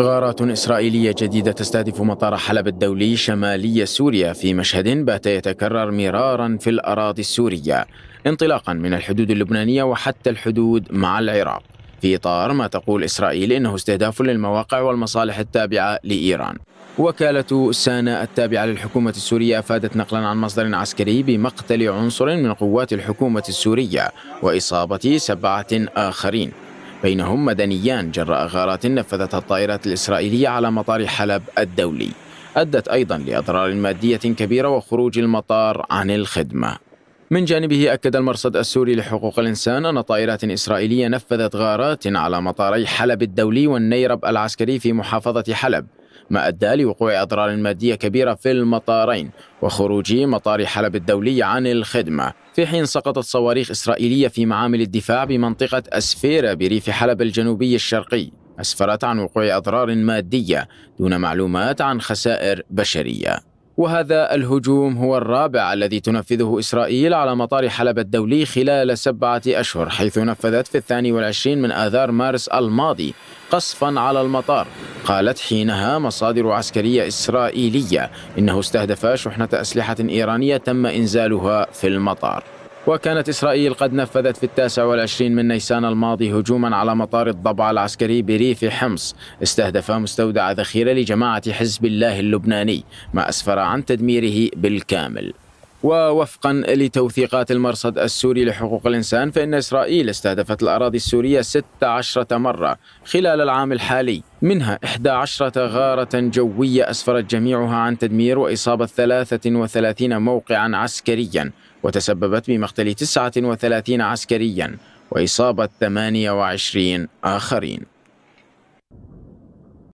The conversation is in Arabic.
غارات إسرائيلية جديدة تستهدف مطار حلب الدولي شمالي سوريا في مشهد بات يتكرر مرارا في الأراضي السورية انطلاقا من الحدود اللبنانية وحتى الحدود مع العراق في إطار ما تقول إسرائيل إنه استهداف للمواقع والمصالح التابعة لإيران وكالة سانا التابعة للحكومة السورية أفادت نقلا عن مصدر عسكري بمقتل عنصر من قوات الحكومة السورية وإصابة سبعة آخرين بينهم مدنيان جراء غارات نفذتها الطائرات الإسرائيلية على مطار حلب الدولي أدت أيضا لأضرار مادية كبيرة وخروج المطار عن الخدمة من جانبه أكد المرصد السوري لحقوق الإنسان أن طائرات إسرائيلية نفذت غارات على مطاري حلب الدولي والنيرب العسكري في محافظة حلب ما أدى لوقوع أضرار مادية كبيرة في المطارين وخروج مطار حلب الدولي عن الخدمة في حين سقطت صواريخ إسرائيلية في معامل الدفاع بمنطقة أسفيرة بريف حلب الجنوبي الشرقي أسفرت عن وقوع أضرار مادية دون معلومات عن خسائر بشرية وهذا الهجوم هو الرابع الذي تنفذه إسرائيل على مطار حلب الدولي خلال سبعة أشهر حيث نفذت في الثاني والعشرين من آذار مارس الماضي قصفا على المطار قالت حينها مصادر عسكرية إسرائيلية إنه استهدف شحنة أسلحة إيرانية تم إنزالها في المطار وكانت إسرائيل قد نفذت في التاسع والعشرين من نيسان الماضي هجوما على مطار الضبع العسكري بريف حمص استهدف مستودع ذخيرة لجماعة حزب الله اللبناني ما أسفر عن تدميره بالكامل ووفقا لتوثيقات المرصد السوري لحقوق الإنسان فإن إسرائيل استهدفت الأراضي السورية 16 مرة خلال العام الحالي منها 11 غارة جوية أسفرت جميعها عن تدمير وإصابة 33 موقعا عسكريا وتسببت بمقتل 39 عسكريا وإصابة 28 آخرين